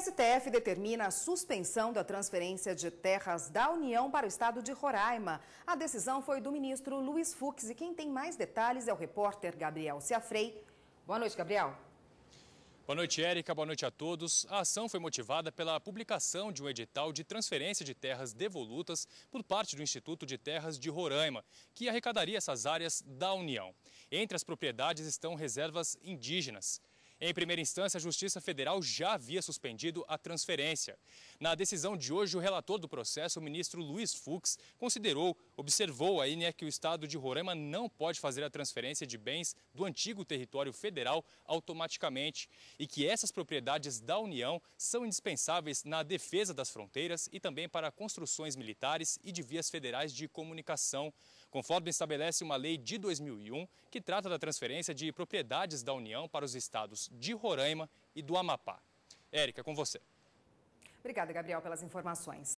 STF determina a suspensão da transferência de terras da União para o estado de Roraima. A decisão foi do ministro Luiz Fux e quem tem mais detalhes é o repórter Gabriel Ciafrei. Boa noite, Gabriel. Boa noite, Érica. Boa noite a todos. A ação foi motivada pela publicação de um edital de transferência de terras devolutas por parte do Instituto de Terras de Roraima, que arrecadaria essas áreas da União. Entre as propriedades estão reservas indígenas. Em primeira instância, a Justiça Federal já havia suspendido a transferência. Na decisão de hoje, o relator do processo, o ministro Luiz Fux, considerou, observou aí né, que o Estado de Roraima não pode fazer a transferência de bens do antigo território federal automaticamente e que essas propriedades da União são indispensáveis na defesa das fronteiras e também para construções militares e de vias federais de comunicação, conforme estabelece uma lei de 2001 que trata da transferência de propriedades da União para os estados de Roraima e do Amapá. Érica, com você. Obrigada, Gabriel, pelas informações.